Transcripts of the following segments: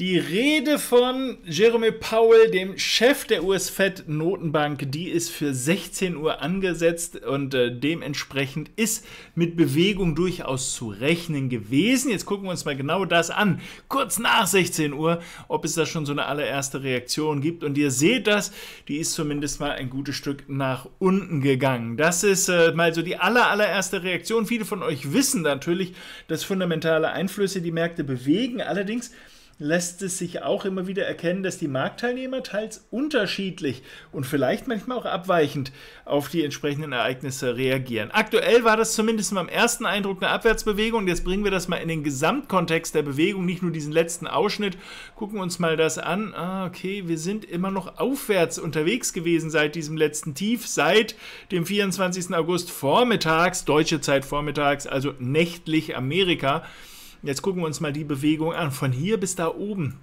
Die Rede von Jerome Powell, dem Chef der US-Fed-Notenbank, die ist für 16 Uhr angesetzt und äh, dementsprechend ist mit Bewegung durchaus zu rechnen gewesen. Jetzt gucken wir uns mal genau das an. Kurz nach 16 Uhr, ob es da schon so eine allererste Reaktion gibt. Und ihr seht das, die ist zumindest mal ein gutes Stück nach unten gegangen. Das ist äh, mal so die aller, allererste Reaktion. Viele von euch wissen natürlich, dass fundamentale Einflüsse die Märkte bewegen. Allerdings lässt es sich auch immer wieder erkennen, dass die Marktteilnehmer teils unterschiedlich und vielleicht manchmal auch abweichend auf die entsprechenden Ereignisse reagieren. Aktuell war das zumindest beim ersten Eindruck eine Abwärtsbewegung. Jetzt bringen wir das mal in den Gesamtkontext der Bewegung, nicht nur diesen letzten Ausschnitt. Gucken wir uns mal das an. Ah, okay, wir sind immer noch aufwärts unterwegs gewesen seit diesem letzten Tief, seit dem 24. August vormittags, deutsche Zeit vormittags, also nächtlich Amerika. Jetzt gucken wir uns mal die Bewegung an. Von hier bis da oben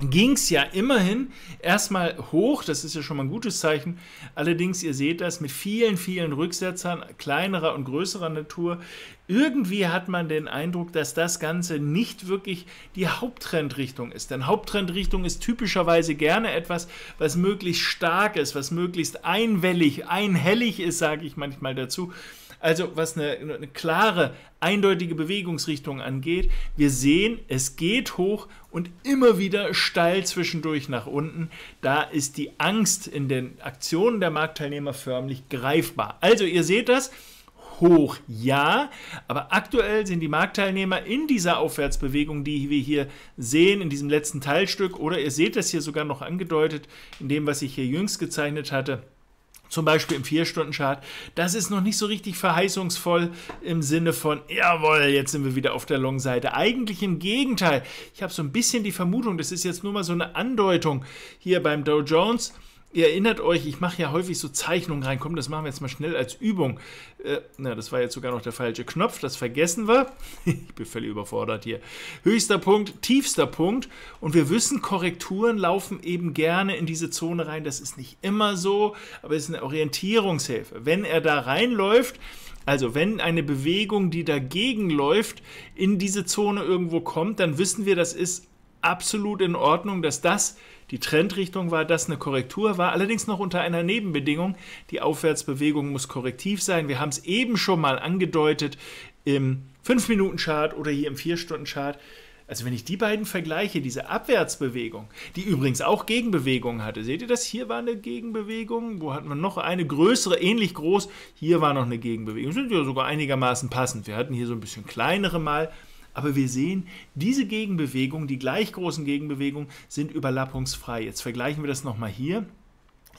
ging es ja immerhin erstmal hoch, das ist ja schon mal ein gutes Zeichen. Allerdings, ihr seht das, mit vielen, vielen Rücksetzern kleinerer und größerer Natur. Irgendwie hat man den Eindruck, dass das Ganze nicht wirklich die Haupttrendrichtung ist. Denn Haupttrendrichtung ist typischerweise gerne etwas, was möglichst stark ist, was möglichst einwellig, einhellig ist, sage ich manchmal dazu also was eine, eine klare, eindeutige Bewegungsrichtung angeht, wir sehen, es geht hoch und immer wieder steil zwischendurch nach unten. Da ist die Angst in den Aktionen der Marktteilnehmer förmlich greifbar. Also ihr seht das, hoch, ja, aber aktuell sind die Marktteilnehmer in dieser Aufwärtsbewegung, die wir hier sehen, in diesem letzten Teilstück, oder ihr seht das hier sogar noch angedeutet, in dem, was ich hier jüngst gezeichnet hatte, zum Beispiel im Vier-Stunden-Chart, das ist noch nicht so richtig verheißungsvoll im Sinne von, jawohl, jetzt sind wir wieder auf der Long-Seite. Eigentlich im Gegenteil. Ich habe so ein bisschen die Vermutung, das ist jetzt nur mal so eine Andeutung hier beim Dow Jones Ihr erinnert euch, ich mache ja häufig so Zeichnungen rein. Komm, das machen wir jetzt mal schnell als Übung. Äh, na, das war jetzt sogar noch der falsche Knopf, das vergessen wir. ich bin völlig überfordert hier. Höchster Punkt, tiefster Punkt. Und wir wissen, Korrekturen laufen eben gerne in diese Zone rein. Das ist nicht immer so, aber es ist eine Orientierungshilfe. Wenn er da reinläuft, also wenn eine Bewegung, die dagegen läuft, in diese Zone irgendwo kommt, dann wissen wir, das ist absolut in Ordnung, dass das die Trendrichtung war, dass eine Korrektur war, allerdings noch unter einer Nebenbedingung. Die Aufwärtsbewegung muss korrektiv sein. Wir haben es eben schon mal angedeutet im 5-Minuten-Chart oder hier im 4-Stunden-Chart. Also wenn ich die beiden vergleiche, diese Abwärtsbewegung, die übrigens auch Gegenbewegungen hatte. Seht ihr das? Hier war eine Gegenbewegung, wo hatten wir noch eine größere, ähnlich groß. Hier war noch eine Gegenbewegung. Sind ja sogar einigermaßen passend. Wir hatten hier so ein bisschen kleinere mal. Aber wir sehen, diese Gegenbewegungen, die gleich großen Gegenbewegungen, sind überlappungsfrei. Jetzt vergleichen wir das nochmal hier.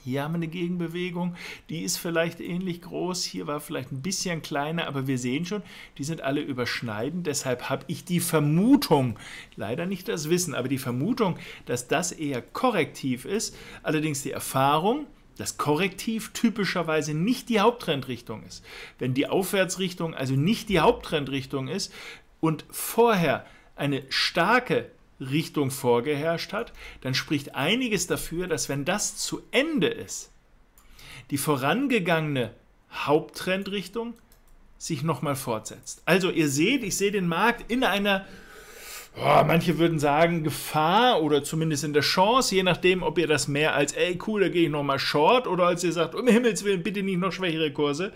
Hier haben wir eine Gegenbewegung, die ist vielleicht ähnlich groß, hier war vielleicht ein bisschen kleiner, aber wir sehen schon, die sind alle überschneidend. Deshalb habe ich die Vermutung, leider nicht das Wissen, aber die Vermutung, dass das eher korrektiv ist. Allerdings die Erfahrung, dass Korrektiv typischerweise nicht die Haupttrendrichtung ist. Wenn die Aufwärtsrichtung also nicht die Haupttrendrichtung ist, und vorher eine starke Richtung vorgeherrscht hat, dann spricht einiges dafür, dass wenn das zu Ende ist, die vorangegangene Haupttrendrichtung sich nochmal fortsetzt. Also ihr seht, ich sehe den Markt in einer, oh, manche würden sagen, Gefahr oder zumindest in der Chance, je nachdem, ob ihr das mehr als, ey cool, da gehe ich nochmal short oder als ihr sagt, um Himmels willen, bitte nicht noch schwächere Kurse.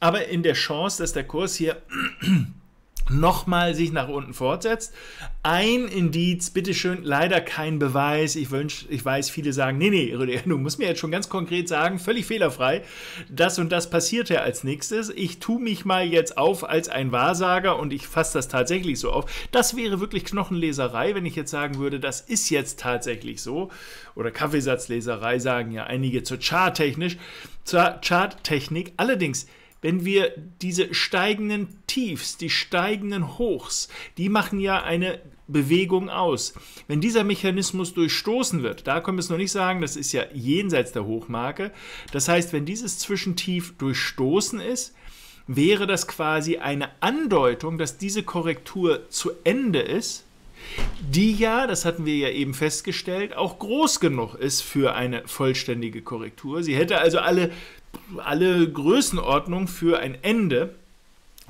Aber in der Chance, dass der Kurs hier nochmal sich nach unten fortsetzt. Ein Indiz, bitteschön, leider kein Beweis. Ich, wünsch, ich weiß, viele sagen, nee, nee, Rüdiger, du musst mir jetzt schon ganz konkret sagen, völlig fehlerfrei, das und das passiert ja als nächstes. Ich tue mich mal jetzt auf als ein Wahrsager und ich fasse das tatsächlich so auf. Das wäre wirklich Knochenleserei, wenn ich jetzt sagen würde, das ist jetzt tatsächlich so. Oder Kaffeesatzleserei sagen ja einige zur Charttechnisch, zur Charttechnik. Allerdings, wenn wir diese steigenden Tiefs, die steigenden Hochs, die machen ja eine Bewegung aus. Wenn dieser Mechanismus durchstoßen wird, da können wir es noch nicht sagen, das ist ja jenseits der Hochmarke. Das heißt, wenn dieses Zwischentief durchstoßen ist, wäre das quasi eine Andeutung, dass diese Korrektur zu Ende ist, die ja, das hatten wir ja eben festgestellt, auch groß genug ist für eine vollständige Korrektur. Sie hätte also alle alle Größenordnung für ein Ende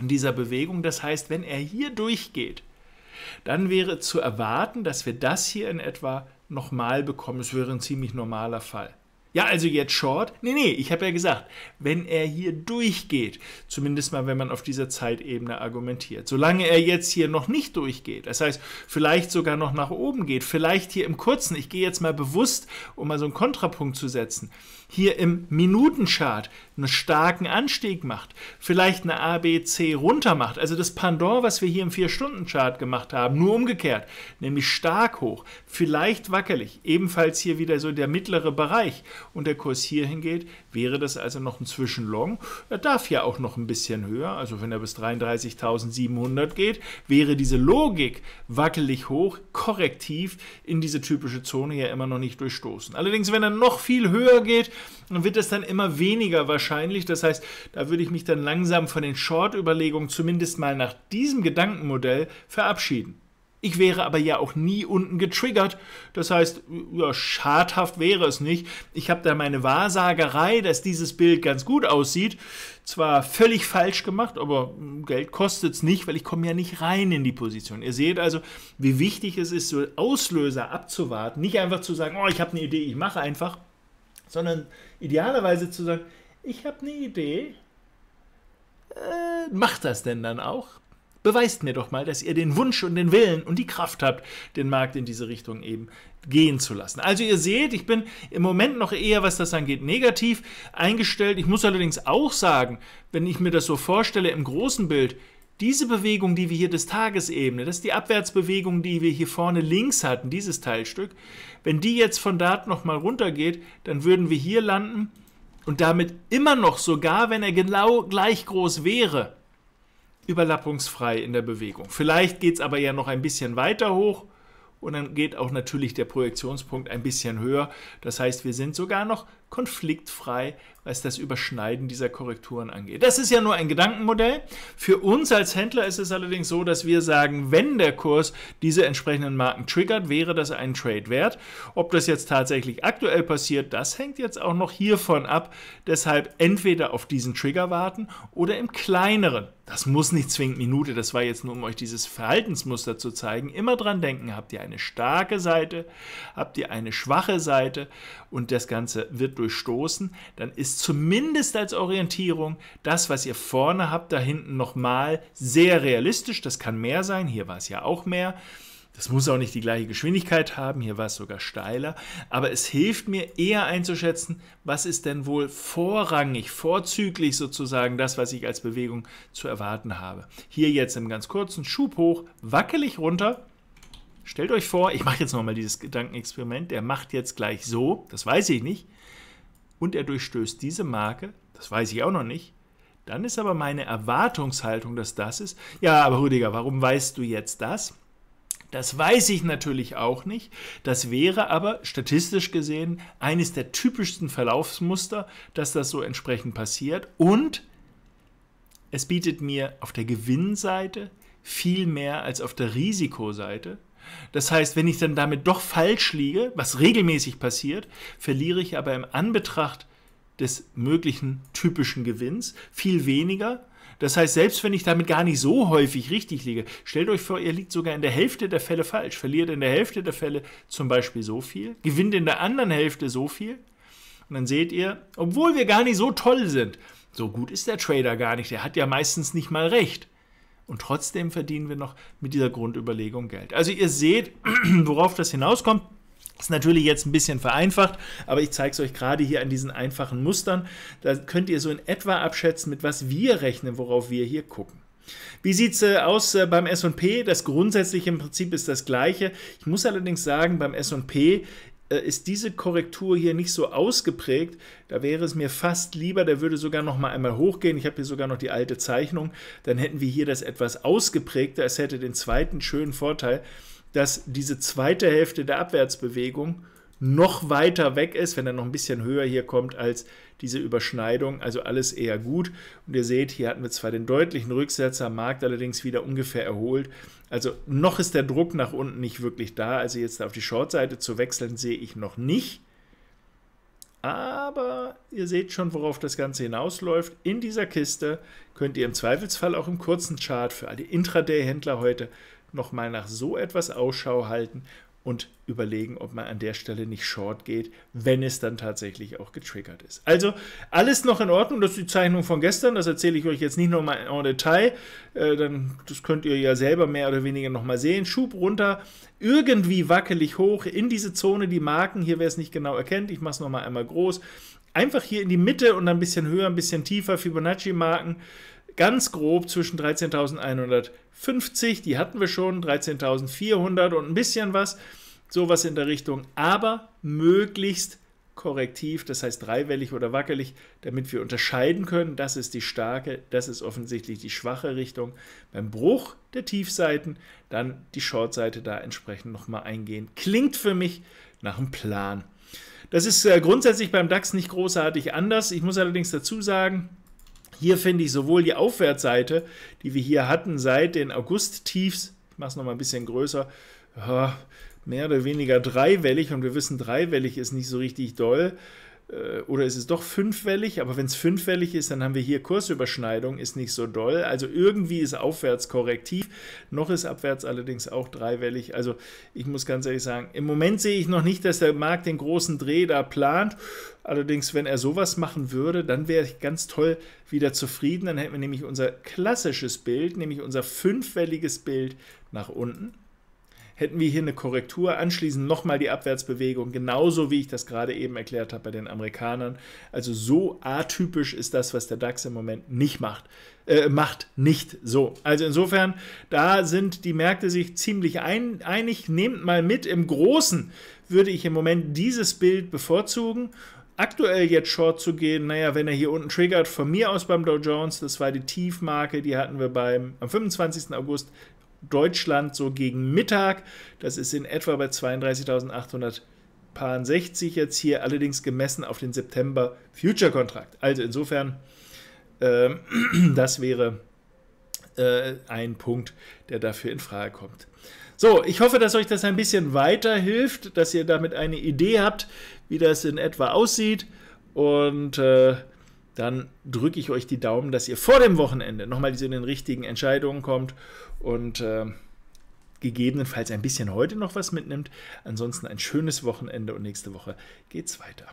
dieser Bewegung. Das heißt, wenn er hier durchgeht, dann wäre zu erwarten, dass wir das hier in etwa nochmal bekommen. Es wäre ein ziemlich normaler Fall. Ja, also jetzt Short? Nee, nee, ich habe ja gesagt, wenn er hier durchgeht, zumindest mal, wenn man auf dieser Zeitebene argumentiert, solange er jetzt hier noch nicht durchgeht, das heißt, vielleicht sogar noch nach oben geht, vielleicht hier im Kurzen, ich gehe jetzt mal bewusst, um mal so einen Kontrapunkt zu setzen, hier im Minutenchart einen starken Anstieg macht, vielleicht eine ABC runter macht, also das Pendant, was wir hier im 4-Stunden-Chart gemacht haben, nur umgekehrt, nämlich stark hoch, vielleicht wackelig, ebenfalls hier wieder so der mittlere Bereich und der Kurs hier hingeht, wäre das also noch ein Zwischenlong. Er darf ja auch noch ein bisschen höher, also wenn er bis 33.700 geht, wäre diese Logik wackelig hoch, korrektiv in diese typische Zone ja immer noch nicht durchstoßen. Allerdings, wenn er noch viel höher geht, dann wird es dann immer weniger wahrscheinlich wahrscheinlich. Das heißt, da würde ich mich dann langsam von den Short-Überlegungen zumindest mal nach diesem Gedankenmodell verabschieden. Ich wäre aber ja auch nie unten getriggert. Das heißt, ja, schadhaft wäre es nicht. Ich habe da meine Wahrsagerei, dass dieses Bild ganz gut aussieht, zwar völlig falsch gemacht, aber Geld kostet es nicht, weil ich komme ja nicht rein in die Position. Ihr seht also, wie wichtig es ist, so Auslöser abzuwarten. Nicht einfach zu sagen, oh, ich habe eine Idee, ich mache einfach, sondern idealerweise zu sagen, ich habe eine Idee. Äh, macht das denn dann auch? Beweist mir doch mal, dass ihr den Wunsch und den Willen und die Kraft habt, den Markt in diese Richtung eben gehen zu lassen. Also ihr seht, ich bin im Moment noch eher, was das angeht, negativ eingestellt. Ich muss allerdings auch sagen, wenn ich mir das so vorstelle im großen Bild, diese Bewegung, die wir hier des Tages Tagesebene, das ist die Abwärtsbewegung, die wir hier vorne links hatten, dieses Teilstück, wenn die jetzt von da nochmal runtergeht, dann würden wir hier landen und damit immer noch sogar, wenn er genau gleich groß wäre, überlappungsfrei in der Bewegung. Vielleicht geht es aber ja noch ein bisschen weiter hoch und dann geht auch natürlich der Projektionspunkt ein bisschen höher. Das heißt, wir sind sogar noch konfliktfrei, was das Überschneiden dieser Korrekturen angeht. Das ist ja nur ein Gedankenmodell. Für uns als Händler ist es allerdings so, dass wir sagen, wenn der Kurs diese entsprechenden Marken triggert, wäre das ein Trade wert. Ob das jetzt tatsächlich aktuell passiert, das hängt jetzt auch noch hiervon ab. Deshalb entweder auf diesen Trigger warten oder im kleineren das muss nicht zwingend Minute, das war jetzt nur, um euch dieses Verhaltensmuster zu zeigen. Immer dran denken, habt ihr eine starke Seite, habt ihr eine schwache Seite und das Ganze wird durchstoßen, dann ist zumindest als Orientierung das, was ihr vorne habt, da hinten nochmal sehr realistisch. Das kann mehr sein, hier war es ja auch mehr. Das muss auch nicht die gleiche Geschwindigkeit haben, hier war es sogar steiler, aber es hilft mir eher einzuschätzen, was ist denn wohl vorrangig, vorzüglich sozusagen das, was ich als Bewegung zu erwarten habe. Hier jetzt im ganz kurzen Schub hoch, wackelig runter. Stellt euch vor, ich mache jetzt nochmal dieses Gedankenexperiment, der macht jetzt gleich so, das weiß ich nicht, und er durchstößt diese Marke, das weiß ich auch noch nicht, dann ist aber meine Erwartungshaltung, dass das ist. Ja, aber Rüdiger, warum weißt du jetzt das? Das weiß ich natürlich auch nicht. Das wäre aber statistisch gesehen eines der typischsten Verlaufsmuster, dass das so entsprechend passiert. Und es bietet mir auf der Gewinnseite viel mehr als auf der Risikoseite. Das heißt, wenn ich dann damit doch falsch liege, was regelmäßig passiert, verliere ich aber im Anbetracht des möglichen typischen Gewinns, viel weniger. Das heißt, selbst wenn ich damit gar nicht so häufig richtig liege, stellt euch vor, ihr liegt sogar in der Hälfte der Fälle falsch, verliert in der Hälfte der Fälle zum Beispiel so viel, gewinnt in der anderen Hälfte so viel. Und dann seht ihr, obwohl wir gar nicht so toll sind, so gut ist der Trader gar nicht, der hat ja meistens nicht mal recht. Und trotzdem verdienen wir noch mit dieser Grundüberlegung Geld. Also ihr seht, worauf das hinauskommt. Ist natürlich jetzt ein bisschen vereinfacht, aber ich zeige es euch gerade hier an diesen einfachen Mustern. Da könnt ihr so in etwa abschätzen, mit was wir rechnen, worauf wir hier gucken. Wie sieht es äh, aus äh, beim SP? Das grundsätzliche im Prinzip ist das gleiche. Ich muss allerdings sagen, beim SP äh, ist diese Korrektur hier nicht so ausgeprägt. Da wäre es mir fast lieber, der würde sogar noch mal einmal hochgehen. Ich habe hier sogar noch die alte Zeichnung. Dann hätten wir hier das etwas ausgeprägter. Es hätte den zweiten schönen Vorteil, dass diese zweite Hälfte der Abwärtsbewegung noch weiter weg ist, wenn er noch ein bisschen höher hier kommt als diese Überschneidung. Also alles eher gut. Und ihr seht, hier hatten wir zwar den deutlichen Rücksetzer, Markt allerdings wieder ungefähr erholt. Also noch ist der Druck nach unten nicht wirklich da. Also jetzt auf die Shortseite zu wechseln, sehe ich noch nicht. Aber ihr seht schon, worauf das Ganze hinausläuft. In dieser Kiste könnt ihr im Zweifelsfall auch im kurzen Chart für alle Intraday-Händler heute nochmal nach so etwas Ausschau halten und überlegen, ob man an der Stelle nicht short geht, wenn es dann tatsächlich auch getriggert ist. Also alles noch in Ordnung, das ist die Zeichnung von gestern, das erzähle ich euch jetzt nicht nochmal en Detail, äh, dann, das könnt ihr ja selber mehr oder weniger nochmal sehen. Schub runter, irgendwie wackelig hoch in diese Zone, die Marken, hier wer es nicht genau erkennt, ich mache es nochmal einmal groß, einfach hier in die Mitte und dann ein bisschen höher, ein bisschen tiefer, Fibonacci-Marken, ganz grob zwischen 13.150, die hatten wir schon, 13.400 und ein bisschen was, sowas in der Richtung, aber möglichst korrektiv, das heißt dreiwellig oder wackelig, damit wir unterscheiden können, das ist die starke, das ist offensichtlich die schwache Richtung. Beim Bruch der Tiefseiten dann die Shortseite da entsprechend nochmal eingehen. Klingt für mich nach einem Plan. Das ist äh, grundsätzlich beim DAX nicht großartig anders. Ich muss allerdings dazu sagen, hier finde ich sowohl die Aufwärtsseite, die wir hier hatten seit den August-Tiefs, ich mache es nochmal ein bisschen größer, mehr oder weniger dreiwellig und wir wissen, dreiwellig ist nicht so richtig doll. Äh, oder ist es doch fünfwellig, aber wenn es fünfwellig ist, dann haben wir hier Kursüberschneidung, ist nicht so doll. Also irgendwie ist aufwärts korrektiv, noch ist abwärts allerdings auch dreiwellig. Also ich muss ganz ehrlich sagen, im Moment sehe ich noch nicht, dass der Markt den großen Dreh da plant. Allerdings, wenn er sowas machen würde, dann wäre ich ganz toll wieder zufrieden. Dann hätten wir nämlich unser klassisches Bild, nämlich unser fünfwelliges Bild nach unten hätten wir hier eine Korrektur, anschließend nochmal die Abwärtsbewegung, genauso wie ich das gerade eben erklärt habe bei den Amerikanern. Also so atypisch ist das, was der DAX im Moment nicht macht. Äh, macht nicht so. Also insofern, da sind die Märkte sich ziemlich ein, einig. Nehmt mal mit, im Großen würde ich im Moment dieses Bild bevorzugen aktuell jetzt short zu gehen, naja, wenn er hier unten triggert, von mir aus beim Dow Jones, das war die Tiefmarke, die hatten wir beim, am 25. August Deutschland so gegen Mittag. Das ist in etwa bei 32.860 jetzt hier, allerdings gemessen auf den September Future Kontrakt. Also insofern, äh, das wäre äh, ein Punkt, der dafür in Frage kommt. So, ich hoffe, dass euch das ein bisschen weiterhilft, dass ihr damit eine Idee habt, wie das in etwa aussieht. Und äh, dann drücke ich euch die Daumen, dass ihr vor dem Wochenende nochmal zu den richtigen Entscheidungen kommt und äh, gegebenenfalls ein bisschen heute noch was mitnimmt. Ansonsten ein schönes Wochenende und nächste Woche geht's weiter.